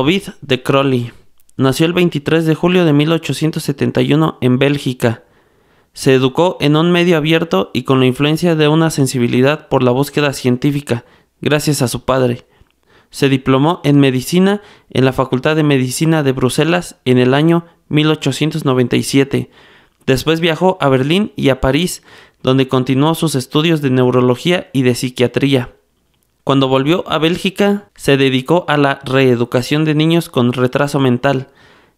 Ovid de Crowley nació el 23 de julio de 1871 en Bélgica. Se educó en un medio abierto y con la influencia de una sensibilidad por la búsqueda científica, gracias a su padre. Se diplomó en medicina en la Facultad de Medicina de Bruselas en el año 1897. Después viajó a Berlín y a París, donde continuó sus estudios de neurología y de psiquiatría. Cuando volvió a Bélgica, se dedicó a la reeducación de niños con retraso mental.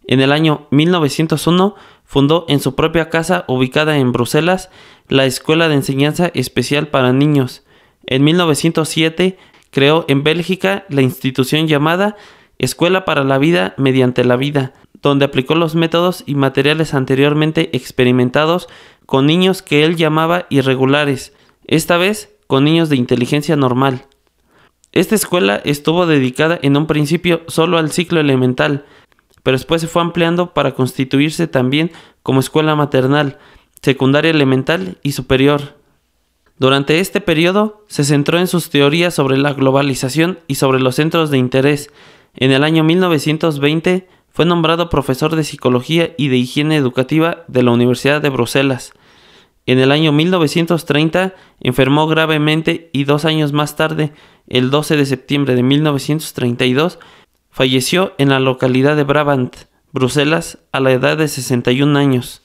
En el año 1901 fundó en su propia casa ubicada en Bruselas la Escuela de Enseñanza Especial para Niños. En 1907 creó en Bélgica la institución llamada Escuela para la Vida mediante la Vida, donde aplicó los métodos y materiales anteriormente experimentados con niños que él llamaba irregulares, esta vez con niños de inteligencia normal. Esta escuela estuvo dedicada en un principio solo al ciclo elemental, pero después se fue ampliando para constituirse también como escuela maternal, secundaria elemental y superior. Durante este periodo se centró en sus teorías sobre la globalización y sobre los centros de interés. En el año 1920 fue nombrado profesor de Psicología y de Higiene Educativa de la Universidad de Bruselas. En el año 1930 enfermó gravemente y dos años más tarde, el 12 de septiembre de 1932, falleció en la localidad de Brabant, Bruselas, a la edad de 61 años.